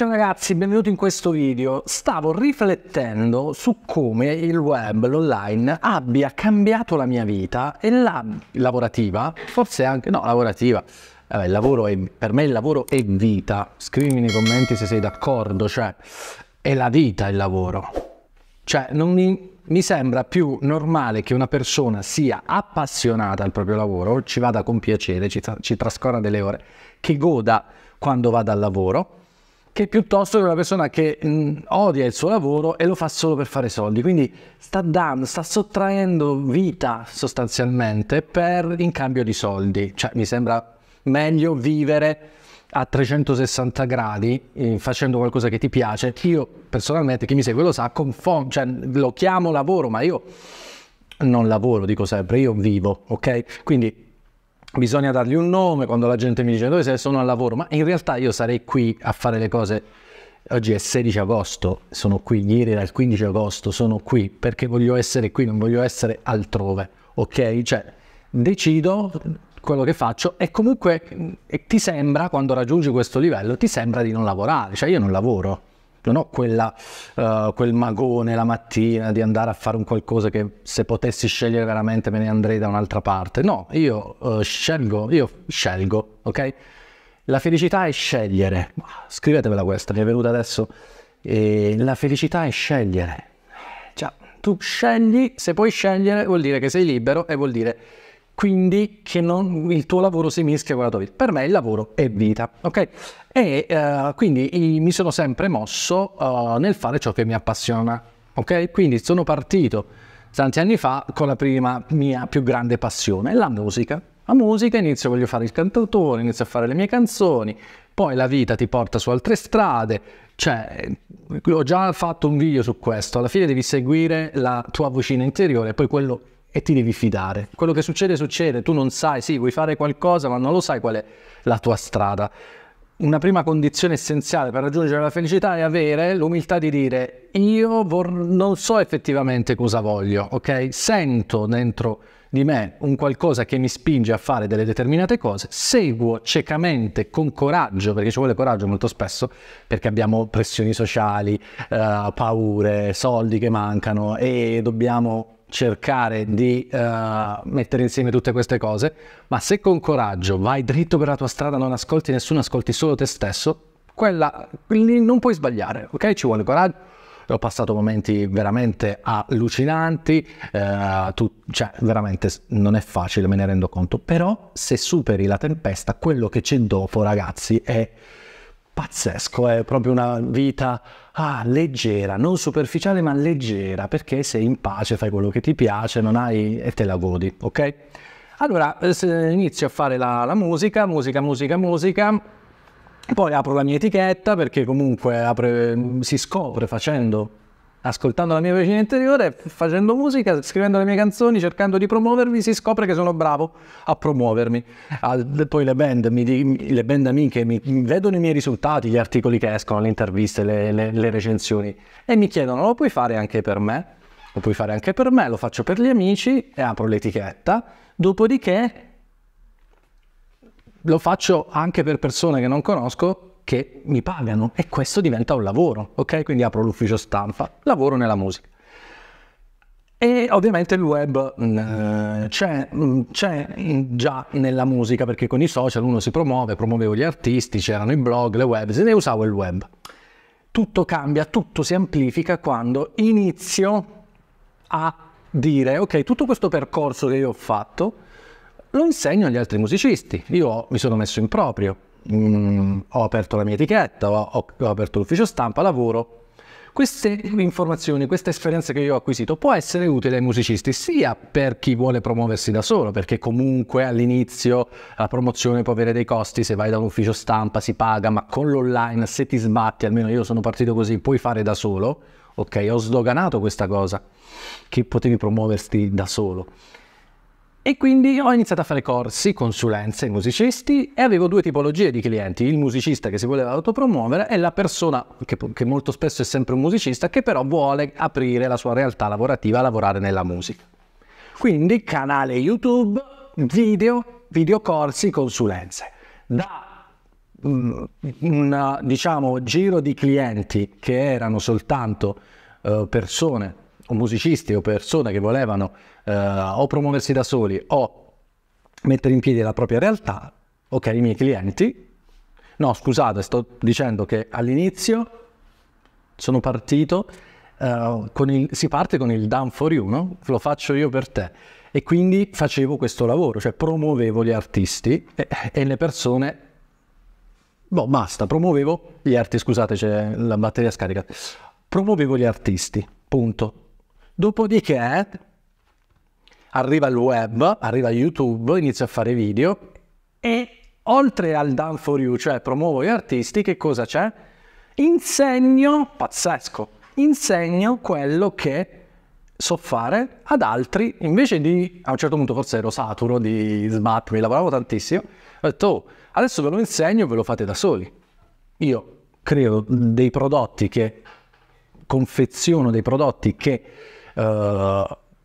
Ciao ragazzi, benvenuti in questo video. Stavo riflettendo su come il web, l'online, abbia cambiato la mia vita e la lavorativa, forse anche no, lavorativa. Vabbè, il lavoro è, per me il lavoro è vita. Scrivimi nei commenti se sei d'accordo, cioè è la vita il lavoro. Cioè non mi, mi sembra più normale che una persona sia appassionata al proprio lavoro, ci vada con piacere, ci, ci trascorra delle ore, che goda quando vada al lavoro che piuttosto che una persona che mh, mm, odia il suo lavoro e lo fa solo per fare soldi. Quindi sta dando, sta sottraendo vita sostanzialmente per, in cambio di soldi. Cioè mi sembra meglio vivere a 360 gradi eh, facendo qualcosa che ti piace. Io personalmente, chi mi segue lo sa, confon- cioè, lo chiamo lavoro, ma io non lavoro, dico sempre, io vivo, ok? Quindi bisogna dargli un nome, quando la gente mi dice dove sei, sono al lavoro, ma in realtà io sarei qui a fare le cose. Oggi è 16 agosto, sono qui, ieri era il 15 agosto, sono qui perché voglio essere qui, non voglio essere altrove, ok? Cioè, decido quello che faccio e comunque mm, e ti sembra, quando raggiungi questo livello, ti sembra di non lavorare, cioè io non lavoro, non ho quella, uh, quel magone la mattina di andare a fare un qualcosa che se potessi scegliere veramente me ne andrei da un'altra parte. No, io uh, scelgo, io scelgo, ok? La felicità è scegliere. Scrivetemela questa, mi è venuta adesso. E la felicità è scegliere. Cioè, tu scegli, se puoi scegliere vuol dire che sei libero e vuol dire quindi che non, il tuo lavoro si mischia con la tua vita. Per me il lavoro è vita, ok? E uh, quindi mi sono sempre mosso uh, nel fare ciò che mi appassiona, ok? Quindi sono partito tanti anni fa con la prima mia più grande passione, la musica. La musica, inizio voglio fare il cantautore, inizio a fare le mie canzoni, poi la vita ti porta su altre strade, cioè, eh, ho già fatto un video su questo, alla fine devi seguire la tua vocina interiore, poi quello e ti devi fidare. Quello che succede succede, tu non sai, sì, vuoi fare qualcosa, ma non lo sai qual è la tua strada. Una prima condizione essenziale per raggiungere la felicità è avere l'umiltà di dire io vor- non so effettivamente cosa voglio, ok? Sento dentro di me un qualcosa che mi spinge a fare delle determinate cose, seguo ciecamente con coraggio, perché ci vuole coraggio molto spesso, perché abbiamo pressioni sociali, eh, paure, soldi che mancano e dobbiamo cercare di uh, mettere insieme tutte queste cose, ma se con coraggio vai dritto per la tua strada, non ascolti nessuno, ascolti solo te stesso, quella non puoi sbagliare, ok? Ci vuole coraggio. Ho passato momenti veramente allucinanti, uh, tu, cioè veramente non è facile, me ne rendo conto, però se superi la tempesta, quello che c'è dopo, ragazzi, è pazzesco, è proprio una vita ah, leggera, non superficiale ma leggera, perché sei in pace, fai quello che ti piace, non hai e te la godi, ok? Allora eh, inizio a fare la, la musica, musica, musica, musica, poi apro la mia etichetta perché comunque apre, si scopre facendo ascoltando la mia vicina interiore, facendo musica, scrivendo le mie canzoni, cercando di promuovermi, si scopre che sono bravo a promuovermi. poi le band, mi, le band amiche mi, vedono i miei risultati, gli articoli che escono, le interviste, le, le, le recensioni e mi chiedono lo puoi fare anche per me? Lo puoi fare anche per me, lo faccio per gli amici e apro l'etichetta, dopodiché lo faccio anche per persone che non conosco che mi pagano e questo diventa un lavoro, ok? Quindi apro l'ufficio stampa, lavoro nella musica. E ovviamente il web mm, eh, c'è, mm, c'è, già nella musica, perché con i social uno si promuove, promuovevo gli artisti, c'erano i blog, le web, se ne usavo il web. Tutto cambia, tutto si amplifica quando inizio a dire, ok, tutto questo percorso che io ho fatto lo insegno agli altri musicisti, io mi sono messo in proprio, mh, mm, ho aperto la mia etichetta, ho, ho, ho aperto l'ufficio stampa, lavoro, queste informazioni, questa esperienza che io ho acquisito può essere utile ai musicisti sia per chi vuole promuoversi da solo, perché comunque all'inizio la promozione può avere dei costi, se vai da un ufficio stampa si paga, ma con l'online se ti sbatti, almeno io sono partito così, puoi fare da solo. Ok, ho sdoganato questa cosa, che potevi promuoverti da solo. E quindi ho iniziato a fare corsi, consulenze musicisti e avevo due tipologie di clienti, il musicista che si voleva autopromuovere e la persona, che, che molto spesso è sempre un musicista, che però vuole aprire la sua realtà lavorativa a lavorare nella musica. Quindi canale YouTube, video, videocorsi, consulenze. Da mm, un diciamo, giro di clienti che erano soltanto uh, persone o musicisti o persone che volevano eh, o promuoversi da soli o mettere in piedi la propria realtà, ok, i miei clienti. No, scusate, sto dicendo che all'inizio sono partito, eh, il, si parte con il down for you, no? lo faccio io per te. E quindi facevo questo lavoro, cioè promuovevo gli artisti e, e le persone... Boh, basta, promuovevo gli artisti, scusate, c'è la batteria scarica. Promuovevo gli artisti, punto. Dopodiché arriva il web, arriva YouTube, inizio a fare video e oltre al Down for You, cioè promuovo gli artisti, che cosa c'è? Insegno, pazzesco, insegno quello che so fare ad altri invece di a un certo punto forse ero saturo di smart mi lavoravo tantissimo ho detto oh, adesso ve lo insegno e ve lo fate da soli io creo dei prodotti che confeziono dei prodotti che uh,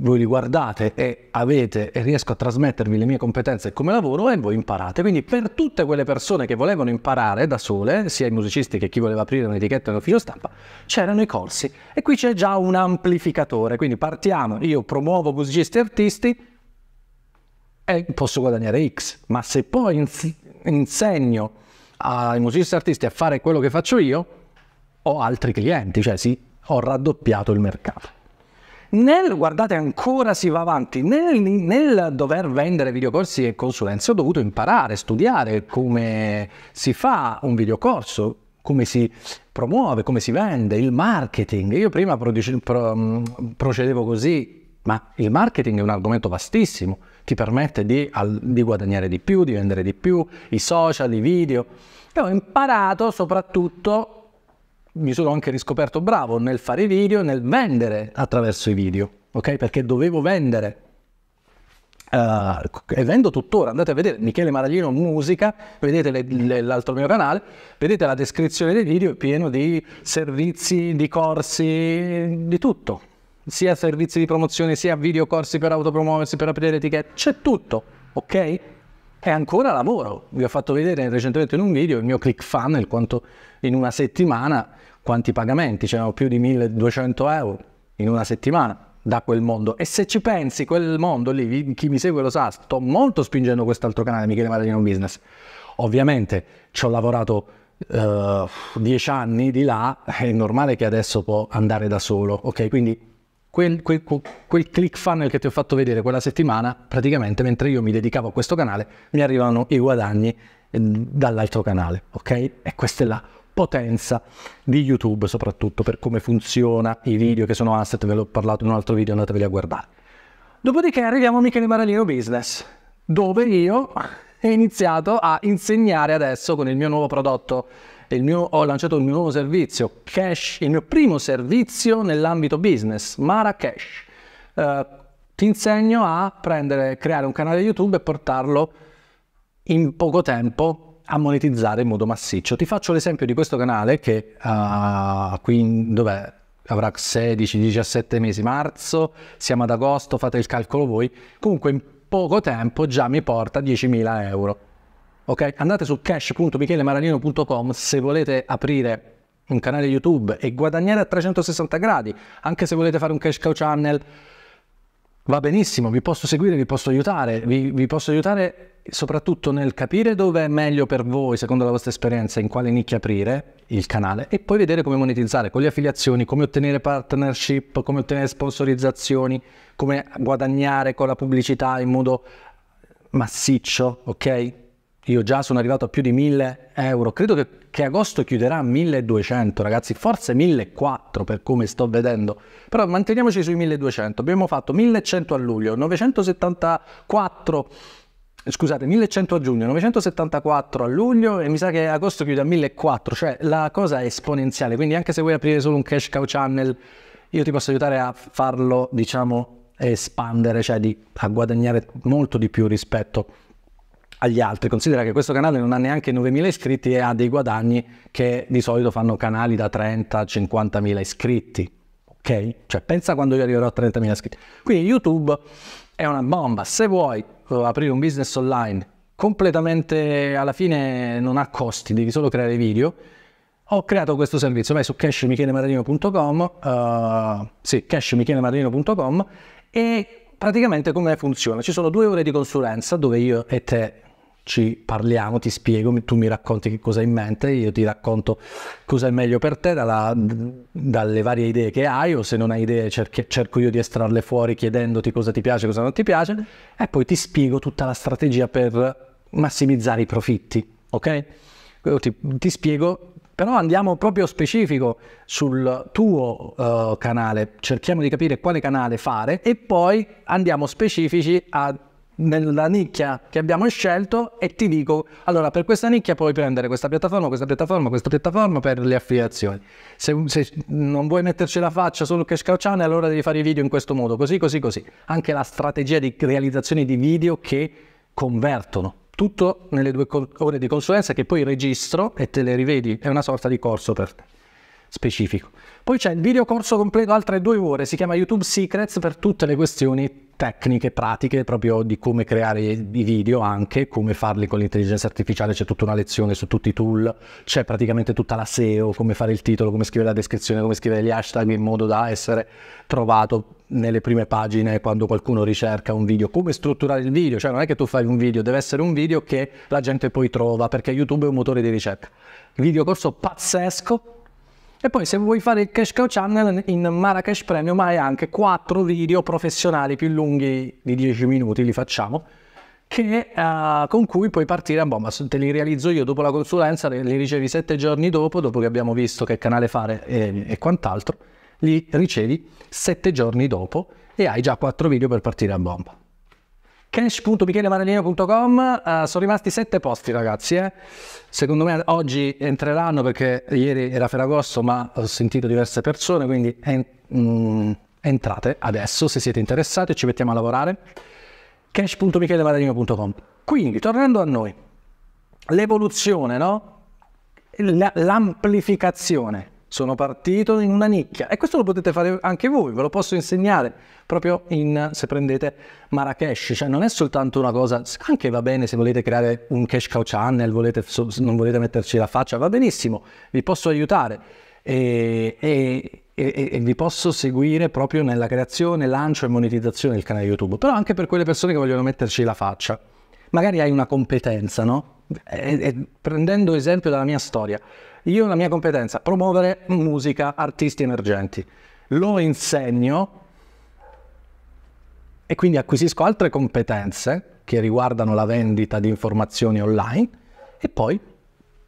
voi li guardate e avete e riesco a trasmettervi le mie competenze come lavoro e voi imparate. Quindi per tutte quelle persone che volevano imparare da sole, sia i musicisti che chi voleva aprire un'etichetta in ufficio stampa, c'erano i corsi e qui c'è già un amplificatore. Quindi partiamo, io promuovo musicisti e artisti e posso guadagnare X, ma se poi insegno ai musicisti e artisti a fare quello che faccio io, ho altri clienti, cioè sì, ho raddoppiato il mercato nel, guardate ancora si va avanti, nel, nel dover vendere videocorsi e consulenze ho dovuto imparare, studiare come si fa un videocorso, come si promuove, come si vende, il marketing. Io prima produce, pro, mm, procedevo così, ma il marketing è un argomento vastissimo, ti permette di, al, di guadagnare di più, di vendere di più, i social, i video. E ho imparato soprattutto mi sono anche riscoperto bravo nel fare video, nel vendere attraverso i video, ok? Perché dovevo vendere. Uh, e vendo tuttora, andate a vedere Michele Maraglino Musica, vedete le, le, l'altro mio canale, vedete la descrizione dei video, è pieno di servizi, di corsi, di tutto, sia servizi di promozione, sia video corsi per autopromuoversi, per aprire etichette, c'è tutto, ok? è ancora lavoro. Vi ho fatto vedere recentemente in un video il mio click funnel, quanto in una settimana, quanti pagamenti, c'erano più di 1200 euro in una settimana da quel mondo. E se ci pensi, quel mondo lì, chi mi segue lo sa, sto molto spingendo quest'altro canale, Michele Marino Business. Ovviamente ci ho lavorato eh, dieci anni di là, è normale che adesso può andare da solo, ok? Quindi quel, quel, quel click funnel che ti ho fatto vedere quella settimana, praticamente mentre io mi dedicavo a questo canale, mi arrivano i guadagni eh, dall'altro canale, ok? E questa è la potenza di YouTube, soprattutto per come funziona i video che sono asset, ve l'ho parlato in un altro video, andateveli a guardare. Dopodiché arriviamo a Michele Maralino Business, dove io ho iniziato a insegnare adesso con il mio nuovo prodotto mio, ho lanciato il mio nuovo servizio, Cash, il mio primo servizio nell'ambito business, Mara Cash. Uh, ti insegno a prendere, creare un canale YouTube e portarlo in poco tempo a monetizzare in modo massiccio. Ti faccio l'esempio di questo canale che uh, qui dov'è? avrà 16-17 mesi marzo, siamo ad agosto, fate il calcolo voi, comunque in poco tempo già mi porta 10.000 euro ok? Andate su cash.michelemaralino.com se volete aprire un canale YouTube e guadagnare a 360 gradi, anche se volete fare un cash cow channel, va benissimo, vi posso seguire, vi posso aiutare, vi, vi posso aiutare soprattutto nel capire dove è meglio per voi, secondo la vostra esperienza, in quale nicchia aprire il canale e poi vedere come monetizzare con le affiliazioni, come ottenere partnership, come ottenere sponsorizzazioni, come guadagnare con la pubblicità in modo massiccio, ok? io già sono arrivato a più di 1000 euro, credo che, che agosto chiuderà a 1200 ragazzi, forse 1400 per come sto vedendo, però manteniamoci sui 1200, abbiamo fatto 1100 a luglio, 974 eh, scusate, 1100 a giugno, 974 a luglio e mi sa che agosto chiude a 1400, cioè la cosa è esponenziale, quindi anche se vuoi aprire solo un cash cow channel, io ti posso aiutare a farlo, diciamo, espandere, cioè di, a guadagnare molto di più rispetto agli altri. Considera che questo canale non ha neanche 9.000 iscritti e ha dei guadagni che di solito fanno canali da 30 a 50.000 iscritti. Ok? Cioè pensa quando io arriverò a 30.000 iscritti. Quindi YouTube è una bomba. Se vuoi eh, aprire un business online completamente alla fine non ha costi, devi solo creare video ho creato questo servizio, vai su cashmichelemarino.com, uh, eh, sì, cashmichelemarino.com e praticamente come funziona? Ci sono due ore di consulenza dove io e te ci parliamo, ti spiego, tu mi racconti che cosa hai in mente, io ti racconto cosa è meglio per te dalla, dalle varie idee che hai o se non hai idee cerchi, cerco io di estrarle fuori chiedendoti cosa ti piace, cosa non ti piace e poi ti spiego tutta la strategia per massimizzare i profitti, ok? Ti, ti spiego, però andiamo proprio specifico sul tuo uh, canale, cerchiamo di capire quale canale fare e poi andiamo specifici a nella nicchia che abbiamo scelto e ti dico, allora per questa nicchia puoi prendere questa piattaforma, questa piattaforma, questa piattaforma per le affiliazioni. Se, se non vuoi metterci la faccia solo che scauciane, allora devi fare i video in questo modo, così, così, così. Anche la strategia di realizzazione di video che convertono. Tutto nelle due ore di consulenza che poi registro e te le rivedi, è una sorta di corso per te specifico. Poi c'è il video corso completo altre due ore, si chiama YouTube Secrets per tutte le questioni tecniche, pratiche, proprio di come creare i video anche, come farli con l'intelligenza artificiale, c'è tutta una lezione su tutti i tool, c'è praticamente tutta la SEO, come fare il titolo, come scrivere la descrizione, come scrivere gli hashtag in modo da essere trovato nelle prime pagine quando qualcuno ricerca un video, come strutturare il video, cioè non è che tu fai un video, deve essere un video che la gente poi trova perché YouTube è un motore di ricerca. Video corso pazzesco e poi se vuoi fare il Cash Cow Channel in Marrakesh Premium hai anche quattro video professionali più lunghi di 10 minuti, li facciamo, che, uh, con cui puoi partire boh, a bomba. Te li realizzo io dopo la consulenza, li ricevi sette giorni dopo, dopo che abbiamo visto che canale fare e, e quant'altro, li ricevi sette giorni dopo e hai già quattro video per partire a bomba cash.michelemanalino.com uh, eh, sono rimasti sette posti ragazzi eh? secondo me oggi entreranno perché ieri era Ferragosto ma ho sentito diverse persone quindi en- mh, mm, entrate adesso se siete interessati ci mettiamo a lavorare cash.michelemanalino.com quindi tornando a noi l'evoluzione no? L- l'amplificazione sono partito in una nicchia e questo lo potete fare anche voi, ve lo posso insegnare proprio in, se prendete Marrakesh, cioè non è soltanto una cosa, anche va bene se volete creare un cash cow channel, volete, non volete metterci la faccia, va benissimo, vi posso aiutare e, e, e, e, vi posso seguire proprio nella creazione, lancio e monetizzazione del canale YouTube, però anche per quelle persone che vogliono metterci la faccia. Magari hai una competenza, no? e, eh, e eh, prendendo esempio dalla mia storia, io la mia competenza, promuovere musica, artisti emergenti, lo insegno e quindi acquisisco altre competenze che riguardano la vendita di informazioni online e poi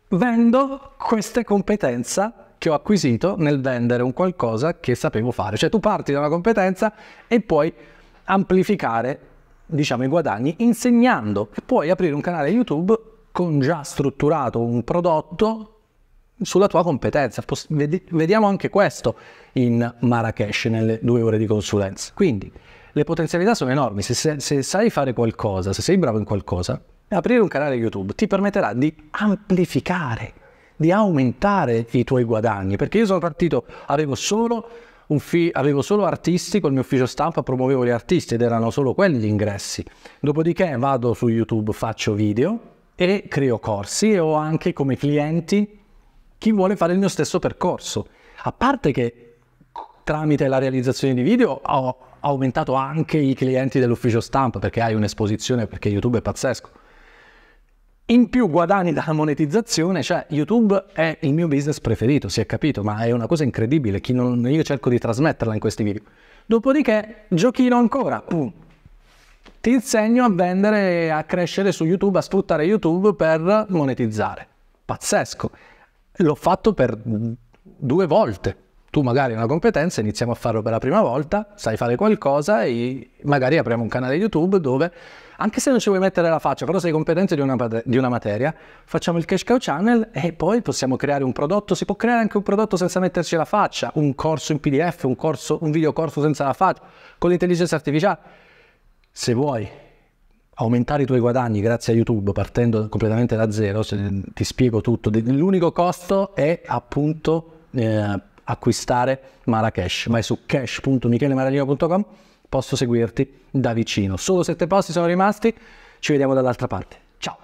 vendo queste competenze che ho acquisito nel vendere un qualcosa che sapevo fare. Cioè tu parti da una competenza e puoi amplificare diciamo, i guadagni insegnando e puoi aprire un canale YouTube con già strutturato un prodotto sulla tua competenza. Vediamo anche questo in Marrakesh nelle due ore di consulenza. Quindi le potenzialità sono enormi. Se, se, se, sai fare qualcosa, se sei bravo in qualcosa, aprire un canale YouTube ti permetterà di amplificare, di aumentare i tuoi guadagni. Perché io sono partito, avevo solo, fi- avevo solo artisti, col mio ufficio stampa promuovevo gli artisti ed erano solo quelli gli ingressi. Dopodiché vado su YouTube, faccio video e creo corsi e ho anche come clienti chi vuole fare il mio stesso percorso. A parte che tramite la realizzazione di video ho aumentato anche i clienti dell'ufficio stampa perché hai un'esposizione, perché YouTube è pazzesco. In più guadagni dalla monetizzazione, cioè YouTube è il mio business preferito, si è capito, ma è una cosa incredibile, non, io cerco di trasmetterla in questi video. Dopodiché giochino ancora, uh ti insegno a vendere, a crescere su YouTube, a sfruttare YouTube per monetizzare. Pazzesco. L'ho fatto per due volte. Tu magari hai una competenza, iniziamo a farlo per la prima volta, sai fare qualcosa e magari apriamo un canale YouTube dove, anche se non ci vuoi mettere la faccia, però sei competente di una, di una materia, facciamo il cash cow channel e poi possiamo creare un prodotto, si può creare anche un prodotto senza metterci la faccia, un corso in PDF, un, corso, un video corso senza la faccia, con l'intelligenza artificiale se vuoi aumentare i tuoi guadagni grazie a YouTube partendo completamente da zero, ti spiego tutto, l'unico costo è appunto eh, acquistare Marrakesh, vai su cash.michelemaragino.com, posso seguirti da vicino. Solo sette posti sono rimasti, ci vediamo dall'altra parte. Ciao!